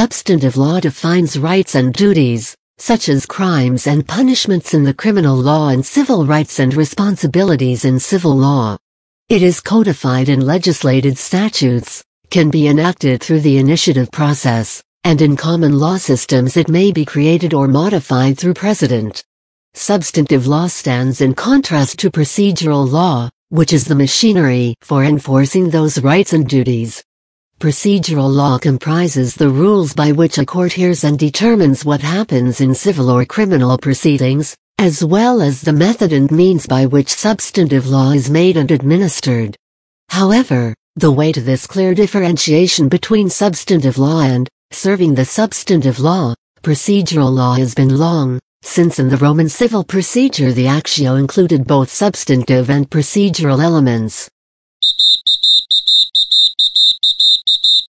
Substantive law defines rights and duties, such as crimes and punishments in the criminal law and civil rights and responsibilities in civil law. It is codified in legislated statutes, can be enacted through the initiative process, and in common law systems it may be created or modified through precedent. Substantive law stands in contrast to procedural law, which is the machinery for enforcing those rights and duties. Procedural law comprises the rules by which a court hears and determines what happens in civil or criminal proceedings, as well as the method and means by which substantive law is made and administered. However, the way to this clear differentiation between substantive law and serving the substantive law, procedural law has been long, since in the Roman civil procedure the actio included both substantive and procedural elements.